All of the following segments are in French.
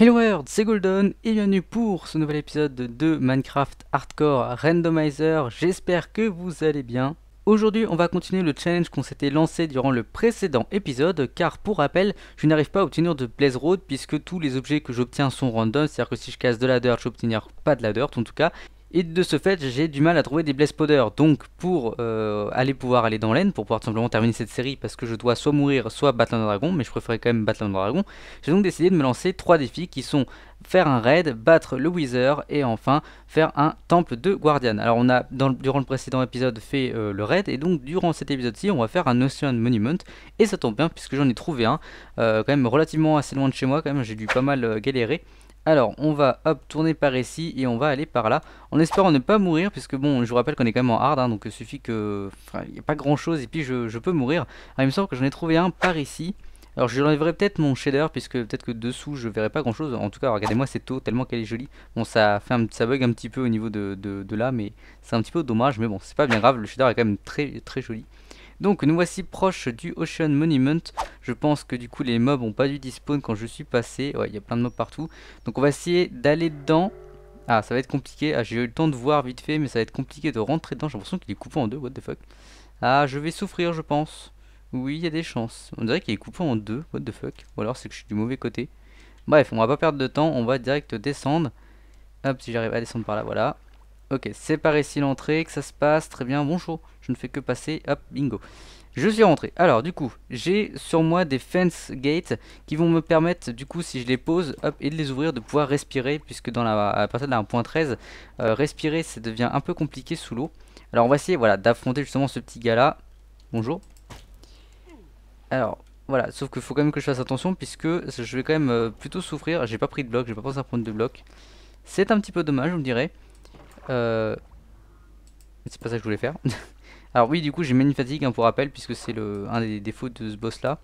Hello World, c'est Golden et bienvenue pour ce nouvel épisode de Minecraft Hardcore Randomizer. J'espère que vous allez bien. Aujourd'hui, on va continuer le challenge qu'on s'était lancé durant le précédent épisode, car pour rappel, je n'arrive pas à obtenir de Blaze Road puisque tous les objets que j'obtiens sont random, c'est-à-dire que si je casse de ladder, je obtenir pas de dirt en tout cas, et de ce fait, j'ai du mal à trouver des bless Powder. Donc, pour euh, aller pouvoir aller dans l'aine, pour pouvoir simplement terminer cette série, parce que je dois soit mourir, soit battre un dragon, mais je préférais quand même battre un dragon, j'ai donc décidé de me lancer trois défis qui sont faire un raid, battre le Wither et enfin faire un temple de Guardian. Alors on a dans, durant le précédent épisode fait euh, le raid et donc durant cet épisode-ci on va faire un Ocean Monument et ça tombe bien puisque j'en ai trouvé un euh, quand même relativement assez loin de chez moi quand même j'ai dû pas mal galérer alors, on va hop, tourner par ici et on va aller par là, en espérant ne pas mourir, puisque bon, je vous rappelle qu'on est quand même en hard, hein, donc il suffit que... il n'y a pas grand chose, et puis je, peux mourir. il me semble que j'en ai trouvé un par ici. Alors, je l'enlèverai peut-être mon shader, puisque peut-être que dessous, je verrai pas grand-chose. En tout cas, regardez-moi cette eau, tellement qu'elle est jolie. Bon, ça, fait ça bug un petit peu au niveau de, de, de là, mais c'est un petit peu dommage, mais bon, c'est pas bien grave, le shader est quand même très, très joli. Donc nous voici proche du Ocean Monument. Je pense que du coup les mobs ont pas dû despawn quand je suis passé. Ouais, il y a plein de mobs partout. Donc on va essayer d'aller dedans. Ah, ça va être compliqué. Ah, j'ai eu le temps de voir vite fait, mais ça va être compliqué de rentrer dedans. J'ai l'impression qu'il est coupé en deux. What the fuck Ah, je vais souffrir, je pense. Oui, il y a des chances. On dirait qu'il est coupé en deux. What the fuck Ou alors c'est que je suis du mauvais côté. Bref, on va pas perdre de temps. On va direct descendre. Hop, si j'arrive à descendre par là, voilà. Ok, c'est par ici l'entrée, que ça se passe, très bien, bonjour, je ne fais que passer, hop, bingo. Je suis rentré. Alors du coup, j'ai sur moi des fence gates qui vont me permettre, du coup, si je les pose, hop, et de les ouvrir, de pouvoir respirer, puisque dans la, à 1.13, euh, respirer, ça devient un peu compliqué sous l'eau. Alors on va essayer, voilà, d'affronter justement ce petit gars-là. Bonjour. Alors, voilà, sauf qu'il faut quand même que je fasse attention, puisque je vais quand même euh, plutôt souffrir. J'ai pas pris de bloc, j'ai pas pensé à prendre de bloc. C'est un petit peu dommage, on dirait euh, c'est pas ça que je voulais faire. Alors oui, du coup, j'ai Manifatigue Fatigue, hein, pour rappel, puisque c'est le un des défauts de ce boss-là.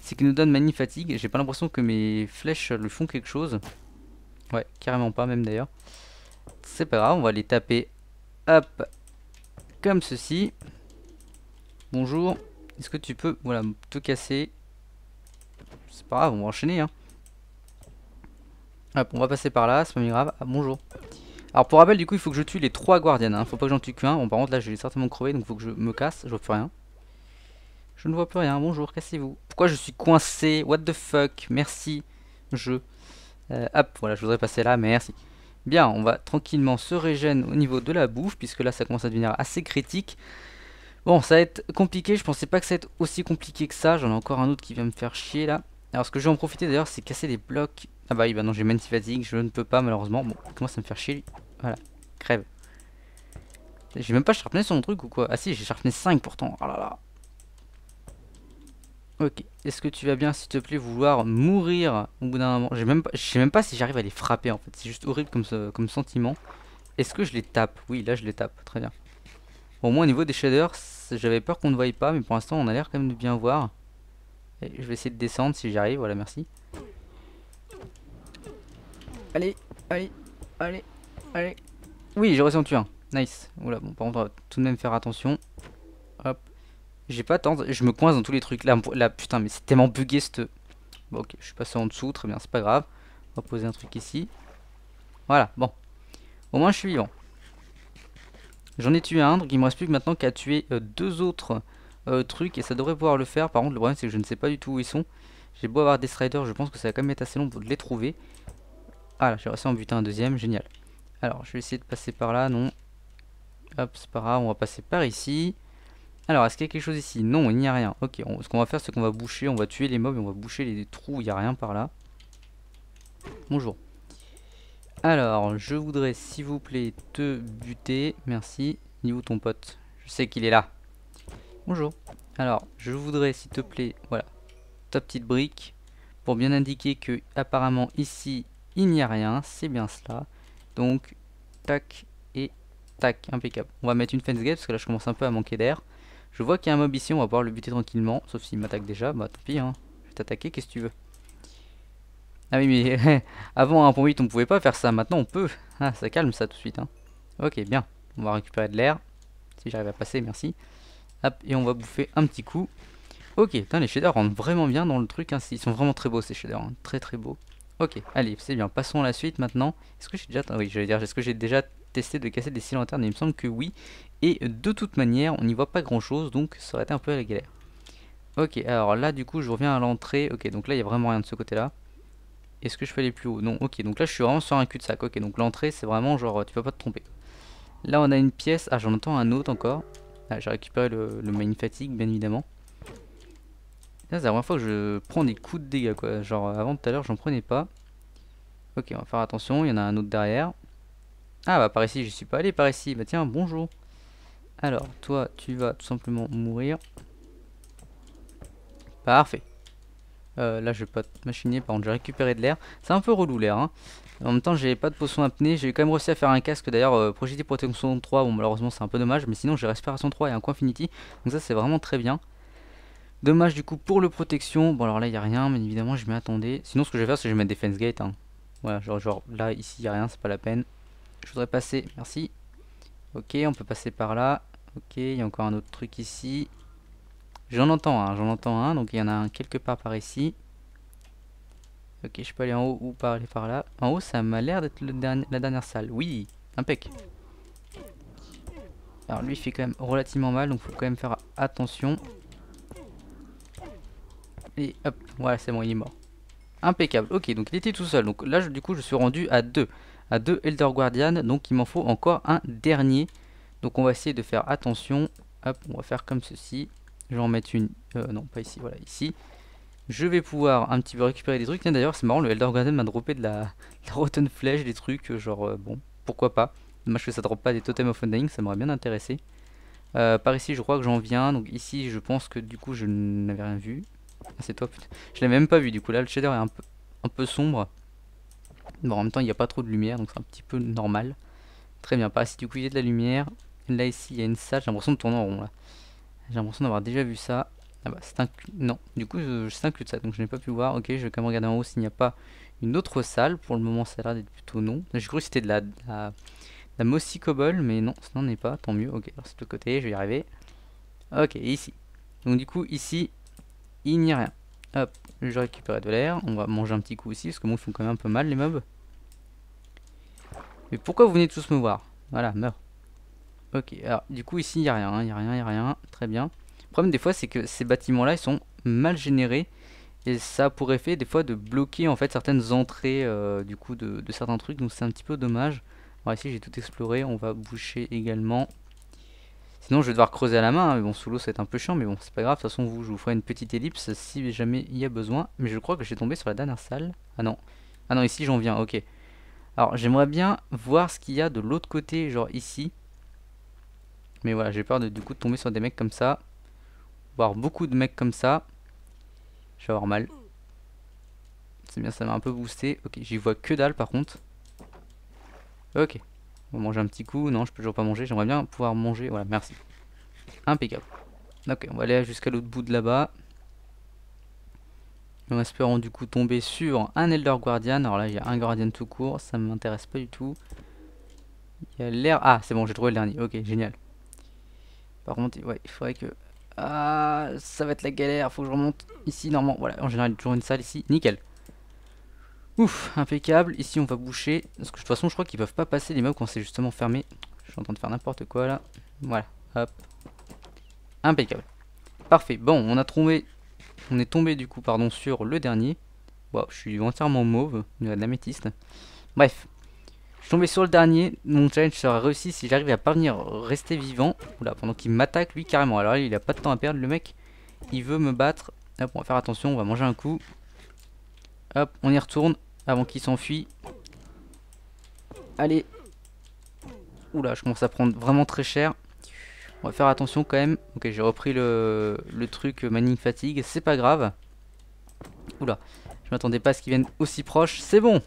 C'est qu'il nous donne Manifatigue Fatigue. J'ai pas l'impression que mes flèches lui font quelque chose. Ouais, carrément pas, même d'ailleurs. C'est pas grave, on va les taper. Hop. Comme ceci. Bonjour. Est-ce que tu peux, voilà, te casser C'est pas grave, on va enchaîner, hein. Hop, on va passer par là, c'est pas grave. Ah, bonjour. Alors pour rappel, du coup, il faut que je tue les trois guardians. Hein. Faut pas que j'en tue qu'un. Bon, par contre, là, je l'ai certainement crevé, donc faut que je me casse. Je vois plus rien. Je ne vois plus rien. Bonjour, cassez-vous. Pourquoi je suis coincé What the fuck Merci, Je euh, hop, voilà, je voudrais passer là, merci. Bien, on va tranquillement se régène au niveau de la bouffe, puisque là, ça commence à devenir assez critique. Bon, ça va être compliqué. Je pensais pas que ça va être aussi compliqué que ça. J'en ai encore un autre qui vient me faire chier, là. Alors, ce que je vais en profiter, d'ailleurs, c'est casser des blocs. Ah bah oui, bah non, j'ai même fatigue. Je ne peux pas, malheureusement. Bon, comment à me faire chier, voilà, crève. J'ai même pas sharpené son truc ou quoi Ah si, j'ai sharpené 5 pourtant. Oh là là. Ok, est-ce que tu vas bien, s'il te plaît, vouloir mourir au bout d'un moment Je même, sais même pas si j'arrive à les frapper en fait. C'est juste horrible comme, comme sentiment. Est-ce que je les tape Oui, là je les tape. Très bien. Au moins au niveau des shaders, j'avais peur qu'on ne voyait pas, mais pour l'instant on a l'air quand même de bien voir. je vais essayer de descendre si j'y arrive, voilà, merci. Allez, allez, allez, Allez. Oui, j'ai réussi à en tuer un. Nice. Oula, bon, par contre, on va tout de même faire attention. Hop. J'ai pas attendu, Je me coince dans tous les trucs. Là, putain, mais c'est tellement bugué, ce. Bon, ok, je suis passé en dessous. Très bien, c'est pas grave. On va poser un truc ici. Voilà, bon. Au moins, je suis vivant. J'en ai tué un, donc il me reste plus que maintenant qu'à tuer euh, deux autres euh, trucs. Et ça devrait pouvoir le faire. Par contre, le problème, c'est que je ne sais pas du tout où ils sont. J'ai beau avoir des striders, je pense que ça va quand même être assez long pour les trouver. Ah là, j'ai réussi à en buter un deuxième. Génial. Alors, je vais essayer de passer par là, non. Hop, c'est pas grave, on va passer par ici. Alors, est-ce qu'il y a quelque chose ici Non, il n'y a rien. Ok, ce qu'on va faire, c'est qu'on va boucher, on va tuer les mobs, et on va boucher les trous, il n'y a rien par là. Bonjour. Alors, je voudrais, s'il vous plaît, te buter. Merci. niveau ton pote Je sais qu'il est là. Bonjour. Alors, je voudrais, s'il te plaît, voilà, ta petite brique. Pour bien indiquer que, apparemment, ici, il n'y a rien. C'est bien cela. Donc, tac et tac, impeccable. On va mettre une fence gate parce que là je commence un peu à manquer d'air. Je vois qu'il y a un mob ici, on va pouvoir le buter tranquillement. Sauf s'il m'attaque déjà, bah tant pis, hein. je vais t'attaquer, qu'est-ce que tu veux Ah oui, mais avant 1.8 hein, on pouvait pas faire ça, maintenant on peut. Ah, ça calme ça tout de suite. Hein. Ok, bien, on va récupérer de l'air. Si j'arrive à passer, merci. Hop, et on va bouffer un petit coup. Ok, les shaders rentrent vraiment bien dans le truc. Hein. Ils sont vraiment très beaux ces shaders, très très beaux. Ok, allez, c'est bien. Passons à la suite maintenant. Est-ce que j'ai déjà... Ah oui, dire, est-ce que j'ai déjà testé de casser des six lanternes Il me semble que oui. Et de toute manière, on n'y voit pas grand-chose, donc ça aurait été un peu la galère. Ok, alors là, du coup, je reviens à l'entrée. Ok, donc là, il n'y a vraiment rien de ce côté-là. Est-ce que je peux aller plus haut Non, ok, donc là, je suis vraiment sur un cul-de-sac. Ok, donc l'entrée, c'est vraiment genre, tu vas pas te tromper. Là, on a une pièce. Ah, j'en entends un autre encore. Ah, j'ai récupéré le, le main fatigue, bien évidemment. C'est la première fois que je prends des coups de dégâts quoi. Genre avant tout à l'heure j'en prenais pas. Ok on va faire attention, il y en a un autre derrière. Ah bah par ici je suis pas allé par ici. Bah tiens bonjour. Alors toi tu vas tout simplement mourir. Parfait. Euh, là je vais pas te machiner par contre j'ai récupéré de l'air. C'est un peu relou l'air hein. En même temps j'ai pas de à apnée. J'ai quand même réussi à faire un casque d'ailleurs. Euh, projeté protection 3 bon malheureusement c'est un peu dommage. Mais sinon j'ai respiration 3 et un coin infinity. Donc ça c'est vraiment très bien. Dommage du coup pour le protection. Bon alors là il n'y a rien, mais évidemment je m'y attendais. Sinon ce que je vais faire c'est que je vais mettre defense gate. Hein. Voilà, genre, genre là ici il n'y a rien, c'est pas la peine. Je voudrais passer, merci. Ok, on peut passer par là. Ok, il y a encore un autre truc ici. J'en entends un, j'en entends un. Donc il y en a un quelque part par ici. Ok, je peux aller en haut ou par aller par là. En haut, ça m'a l'air d'être la dernière salle. Oui, impeccable Alors lui, il fait quand même relativement mal, donc faut quand même faire attention. Et hop, voilà, c'est bon, il est mort. Impeccable. Ok, donc il était tout seul. Donc là, du coup, je suis rendu à deux À 2 Elder Guardian. Donc il m'en faut encore un dernier. Donc on va essayer de faire attention. Hop, on va faire comme ceci. Je vais en mettre une... Euh, non, pas ici, voilà, ici. Je vais pouvoir un petit peu récupérer des trucs. Tiens, d'ailleurs, c'est marrant, le Elder Guardian m'a droppé de la, rotten flèche, des trucs, euh, genre, euh, bon, pourquoi pas. Dommage que ça droppe pas des Totem of Undying, ça m'aurait bien intéressé. Euh, par ici, je crois que j'en viens. Donc ici, je pense que du coup, je n'avais rien vu. Ah, c'est toi, putain. Je l'ai même pas vu, du coup, là, le shader est un peu, un peu sombre. Bon, en même temps, il n'y a pas trop de lumière, donc c'est un petit peu normal. Très bien, pas si du coup, il y a de la lumière. Là, ici, il y a une salle. J'ai l'impression de tourner en rond, là. J'ai l'impression d'avoir déjà vu ça. Ah bah, c'est un... Non, du coup, je, c'est ça, donc je n'ai pas pu voir. Ok, je vais quand même regarder en haut s'il n'y a pas une autre salle. Pour le moment, ça a l'air d'être plutôt non. J'ai cru que c'était de la... De la... mais non, ce n'en est pas, tant mieux. Ok, alors c'est de côté, je vais y arriver. Ok, ici. Donc du coup, ici, il n'y a rien. Hop, je récupère de l'air. On va manger un petit coup aussi, parce que moi, ils font quand même un peu mal, les mobs. Mais pourquoi vous venez tous me voir Voilà, meurs. Ok, alors du coup ici il n'y a rien, hein, il n'y a rien, il n'y a rien, très bien. Le problème des fois c'est que ces bâtiments là ils sont mal générés et ça pourrait effet des fois de bloquer en fait certaines entrées euh, du coup de, de, certains trucs donc c'est un petit peu dommage. Alors ici j'ai tout exploré, on va boucher également. Sinon, je vais devoir creuser à la main. Hein, mais bon, sous l'eau, c'est un peu chiant. Mais bon, c'est pas grave. De toute façon, vous, je vous ferai une petite ellipse si jamais il y a besoin. Mais je crois que j'ai tombé sur la dernière salle. Ah non. Ah non, ici, j'en viens. Ok. Alors, j'aimerais bien voir ce qu'il y a de l'autre côté, genre ici. Mais voilà, j'ai peur de, du coup de tomber sur des mecs comme ça. Voir beaucoup de mecs comme ça. Je vais avoir mal. C'est bien, ça m'a un peu boosté. Ok, j'y vois que dalle par contre. Ok. On va manger un petit coup. Non, je peux toujours pas manger. J'aimerais bien pouvoir manger. Voilà, merci. Impeccable. Ok, on va aller jusqu'à l'autre bout de là-bas. En espérant du coup tomber sur un Elder Guardian. Alors là, il y a un Guardian tout court. Ça ne m'intéresse pas du tout. Il y a l'air... Ah, c'est bon, j'ai trouvé le dernier. Ok, génial. Par contre, ouais, il faudrait que... Ah, ça va être la galère. Faut que je remonte ici, normalement. Voilà, en général, il y a toujours une salle ici. Nickel. Ouf, impeccable. Ici, on va boucher. Parce que de toute façon, je crois qu'ils peuvent pas passer les meubles quand c'est justement fermé. Je suis en train de faire n'importe quoi là. Voilà, hop. Impeccable. Parfait. Bon, on a tombé. On est tombé du coup, pardon, sur le dernier. Waouh, je suis entièrement mauve. Il y a de l'améthyste. Bref. Je suis tombé sur le dernier. Mon challenge sera réussi si j'arrive à parvenir rester vivant. Oula, pendant qu'il m'attaque lui carrément. Alors il a pas de temps à perdre. Le mec, il veut me battre. Hop, on va faire attention. On va manger un coup. Hop, on y retourne. Avant qu'il s'enfuit. Allez. Oula, je commence à prendre vraiment très cher. On va faire attention quand même. Ok, j'ai repris le, truc Manning Fatigue. C'est pas grave. Oula, je m'attendais pas à ce qu'ils viennent aussi proche. C'est bon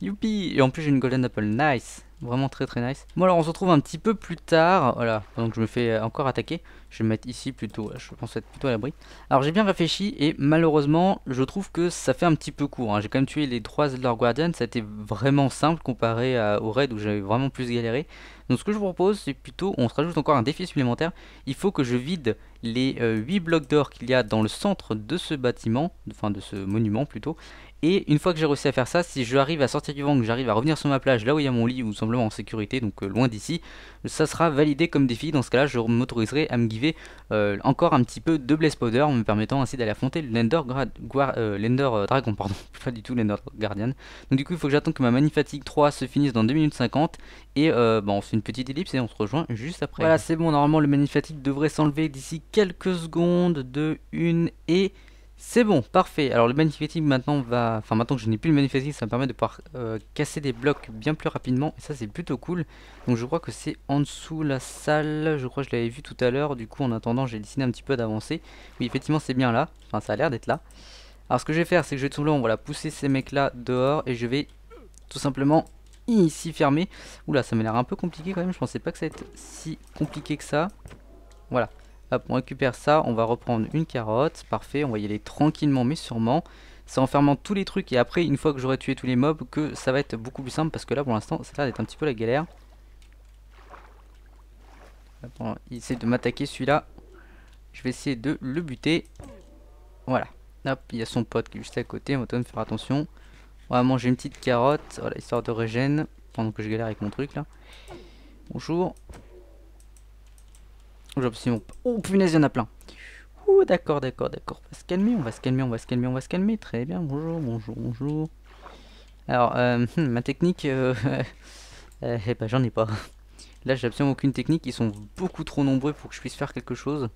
Youpi Et en plus j'ai une Golden Apple, nice Vraiment très très nice. Bon alors on se retrouve un petit peu plus tard, voilà, Donc, je me fais encore attaquer. Je vais mettre ici plutôt, je pense être plutôt à l'abri. Alors j'ai bien réfléchi et malheureusement je trouve que ça fait un petit peu court. Hein. J'ai quand même tué les 3 Zelda Guardian, ça a été vraiment simple comparé au raid où j'avais vraiment plus galéré. Donc ce que je vous propose c'est plutôt, on se rajoute encore un défi supplémentaire. Il faut que je vide les 8 euh, blocs d'or qu'il y a dans le centre de ce bâtiment, enfin de ce monument plutôt. Et une fois que j'ai réussi à faire ça, si j'arrive à sortir du vent, que j'arrive à revenir sur ma plage, là où il y a mon lit, ou simplement en sécurité, donc euh, loin d'ici, ça sera validé comme défi. Dans ce cas-là, je m'autoriserai à me guider euh, encore un petit peu de Blaze Powder, en me permettant ainsi d'aller affronter l'Ender, euh, euh, Dragon, pardon, pas du tout l'Ender Guardian. Donc du coup, il faut que j'attende que ma Manifatique 3 se finisse dans 2 minutes 50, et euh, bah, on fait une petite ellipse et on se rejoint juste après. Voilà, c'est bon, normalement le Manifatique devrait s'enlever d'ici quelques secondes, de une et... C'est bon, parfait. Alors le manifesting maintenant va... Enfin maintenant que je n'ai plus le manifesting, ça me permet de pouvoir euh, casser des blocs bien plus rapidement. Et ça c'est plutôt cool. Donc je crois que c'est en dessous la salle. Je crois que je l'avais vu tout à l'heure. Du coup en attendant j'ai décidé un petit peu d'avancer. Oui effectivement c'est bien là. Enfin ça a l'air d'être là. Alors ce que je vais faire c'est que je vais tout simplement voilà, pousser ces mecs là dehors. Et je vais tout simplement ici fermer. Oula ça m'a l'air un peu compliqué quand même. Je pensais pas que ça allait être si compliqué que ça. Voilà. Hop, on récupère ça, on va reprendre une carotte, parfait, on va y aller tranquillement mais sûrement. C'est en fermant tous les trucs et après, une fois que j'aurai tué tous les mobs, que ça va être beaucoup plus simple parce que là pour l'instant, ça a l'air d'être un petit peu la galère. il essaie de m'attaquer celui-là. Je vais essayer de le buter. Voilà. Hop, il y a son pote qui est juste à côté, on va faire attention. On va manger une petite carotte, voilà, histoire de régène, pendant que je galère avec mon truc là. Bonjour. Oh punaise, il y en a plein. Ouh, d'accord, d'accord, d'accord. On va se calmer, on va se calmer, on va se calmer, on va se calmer. Très bien, bonjour, bonjour, bonjour. Alors, euh, ma technique, euh, euh eh ben, j'en ai pas. Là, j'ai absolument aucune technique. Ils sont beaucoup trop nombreux pour que je puisse faire quelque chose.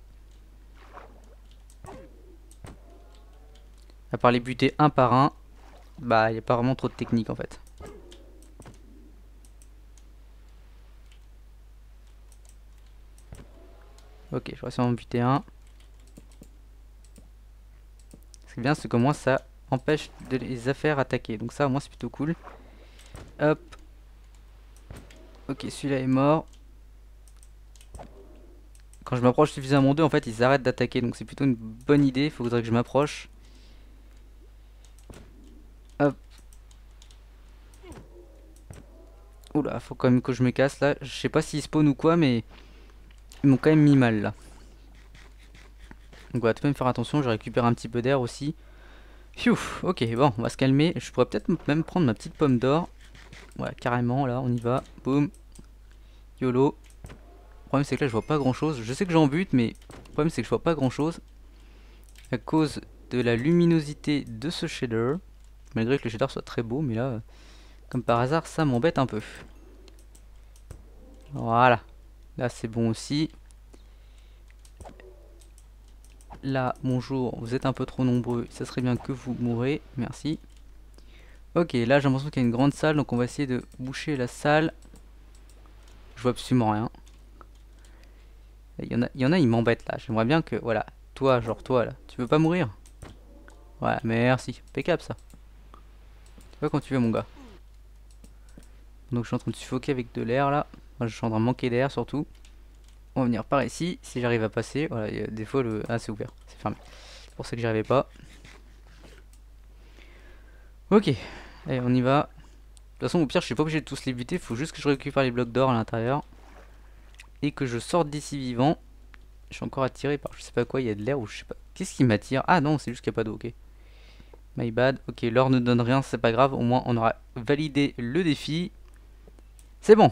À part les buter un par un, bah, il n'y a pas vraiment trop de technique en fait. Ok, je vais en buter un. Ce qui est bien, c'est que moi ça empêche de les affaires attaquer. Donc ça, au moins, c'est plutôt cool. Hop. Ok, celui-là est mort. Quand je m'approche suffisamment d'eux, en fait, ils arrêtent d'attaquer. Donc c'est plutôt une bonne idée. Il faudrait que je m'approche. Hop. Oula, faut quand même que je me casse là. Je sais pas s'ils spawn ou quoi, mais... Ils m'ont quand même mis mal là. Donc va tout de même faire attention, je récupère un petit peu d'air aussi. ok, bon, on va se calmer. Je pourrais peut-être même prendre ma petite pomme d'or. Voilà, carrément, là, on y va. Boum. YOLO. Le problème, c'est que là, je vois pas grand-chose. Je sais que j'en bute, mais le problème, c'est que je vois pas grand-chose. À cause de la luminosité de ce shader. Malgré que le shader soit très beau, mais là, euh, comme par hasard, ça m'embête un peu. Voilà. Là, c'est bon aussi. Là, bonjour, vous êtes un peu trop nombreux. Ça serait bien que vous mouriez. Merci. Ok, là, j'ai l'impression qu'il y a une grande salle. Donc, on va essayer de boucher la salle. Je vois absolument rien. Il y en a, il y en a, ils m'embêtent, là. J'aimerais bien que... Voilà, toi, genre toi, là. Tu veux pas mourir Ouais, merci. Pécap ça. Tu vois quand tu veux, mon gars. Donc, je suis en train de suffoquer avec de l'air, là je suis en train de manquer d'air surtout. On va venir par ici. Si j'arrive à passer, voilà, y a des fois le. Ah, c'est ouvert, c'est fermé. C'est pour ça que j'y arrivais pas. Ok, allez, on y va. De toute façon, au pire, je suis pas obligé de tous les buter. Faut juste que je récupère les blocs d'or à l'intérieur. Et que je sorte d'ici vivant. Je suis encore attiré par je sais pas quoi. Il y a de l'air ou je sais pas. Qu'est-ce qui m'attire Ah non, c'est juste qu'il n'y a pas d'eau. Ok. My bad. Ok, l'or ne donne rien. C'est pas grave. Au moins, on aura validé le défi. C'est bon.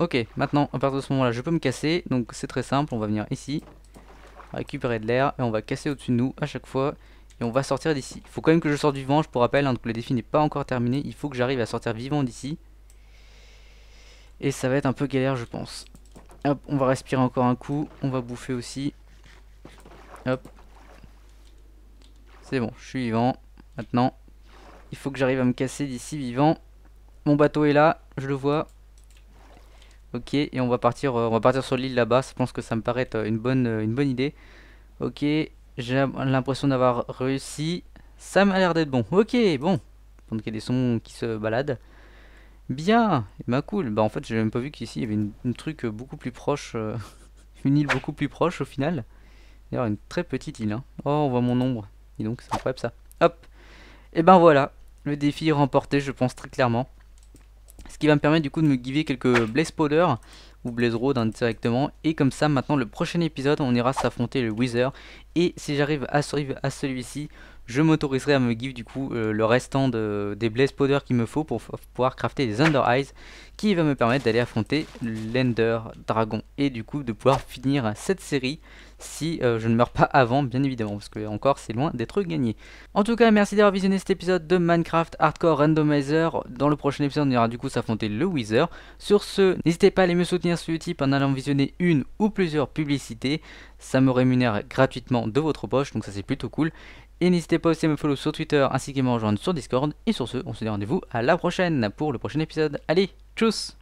Ok, maintenant, à partir de ce moment-là, je peux me casser. Donc c'est très simple, on va venir ici, récupérer de l'air, et on va casser au-dessus de nous à chaque fois. Et on va sortir d'ici. Il faut quand même que je sorte vivant, je vous rappelle, hein, donc le défi n'est pas encore terminé. Il faut que j'arrive à sortir vivant d'ici. Et ça va être un peu galère, je pense. Hop, on va respirer encore un coup. On va bouffer aussi. Hop. C'est bon, je suis vivant. Maintenant, il faut que j'arrive à me casser d'ici vivant. Mon bateau est là, je le vois. Ok, et on va partir, euh, on sur l'île là-bas. Je pense que ça me paraît être euh, une bonne, euh, une bonne idée. Ok, j'ai l'impression d'avoir réussi. Ça m'a l'air d'être bon. Ok, bon. Donc il y a des sons qui se baladent. Bien, bah cool. Bah en fait, j'ai même pas vu qu'ici il y avait une, truc beaucoup plus proche, une île beaucoup plus proche au final. D'ailleurs, une très petite île. Hein. Oh, on voit mon ombre. Dis donc, c'est incroyable ça. Hop. Et eh ben voilà, le défi est remporté, je pense très clairement. Ce qui va me permettre du coup de me giver quelques Blaze Powder ou Blaze Road indirectement. Hein, et comme ça, maintenant, le prochain épisode, on ira s'affronter le Wither. Et si j'arrive à survivre à celui-ci, je m'autoriserai à me give du coup euh, le restant de, des Blaze Powder qu'il me faut pour pouvoir crafter des Under Eyes qui va me permettre d'aller affronter l'Ender Dragon et du coup de pouvoir finir cette série si euh, je ne meurs pas avant, bien évidemment, parce que encore c'est loin d'être gagné. En tout cas, merci d'avoir visionné cet épisode de Minecraft Hardcore Randomizer. Dans le prochain épisode, on ira du coup s'affronter le Wither. Sur ce, n'hésitez pas à aller me soutenir sur Utip en allant visionner une ou plusieurs publicités. Ça me rémunère gratuitement de votre poche, donc ça c'est plutôt cool. Et n'hésitez pas aussi à me follow sur Twitter ainsi qu'à me rejoindre sur Discord. Et sur ce, on se dit rendez-vous à la prochaine pour le prochain épisode. Allez, tchuss